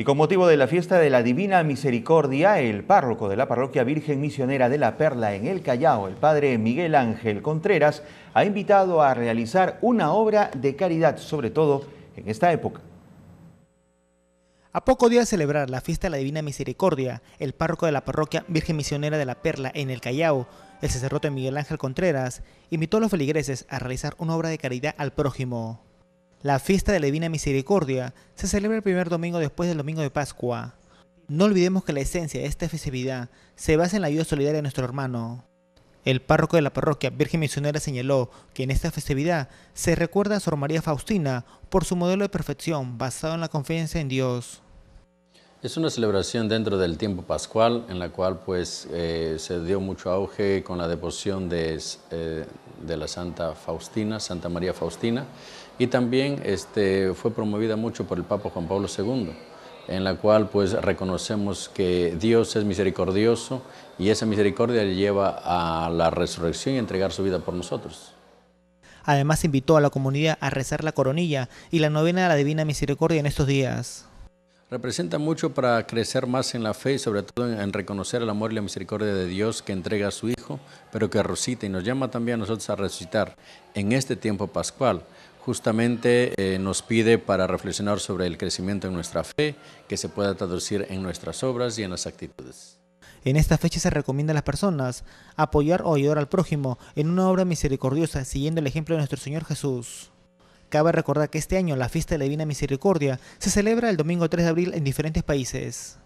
Y con motivo de la fiesta de la Divina Misericordia, el párroco de la Parroquia Virgen Misionera de la Perla en el Callao, el padre Miguel Ángel Contreras, ha invitado a realizar una obra de caridad, sobre todo en esta época. A poco días de celebrar la fiesta de la Divina Misericordia, el párroco de la Parroquia Virgen Misionera de la Perla en el Callao, el sacerdote Miguel Ángel Contreras, invitó a los feligreses a realizar una obra de caridad al prójimo. La fiesta de la Divina Misericordia se celebra el primer domingo después del domingo de Pascua. No olvidemos que la esencia de esta festividad se basa en la ayuda solidaria de nuestro hermano. El párroco de la parroquia Virgen Misionera señaló que en esta festividad se recuerda a Sor María Faustina por su modelo de perfección basado en la confianza en Dios. Es una celebración dentro del tiempo pascual en la cual pues eh, se dio mucho auge con la deposición eh, de, la Santa Faustina, Santa María Faustina, y también este, fue promovida mucho por el Papa Juan Pablo II, en la cual pues reconocemos que Dios es misericordioso y esa misericordia le lleva a la resurrección y a entregar su vida por nosotros. Además invitó a la comunidad a rezar la coronilla y la novena de la Divina Misericordia en estos días. Representa mucho para crecer más en la fe y sobre todo en, reconocer el amor y la misericordia de Dios que entrega a su Hijo, pero que resucita y nos llama también a nosotros a resucitar en este tiempo pascual. Justamente eh, nos pide para reflexionar sobre el crecimiento en nuestra fe, que se pueda traducir en nuestras obras y en las actitudes. En esta fecha se recomienda a las personas apoyar o ayudar al prójimo en una obra misericordiosa siguiendo el ejemplo de nuestro Señor Jesús. Cabe recordar que este año la fiesta de la Divina Misericordia se celebra el domingo 3 de abril en diferentes países.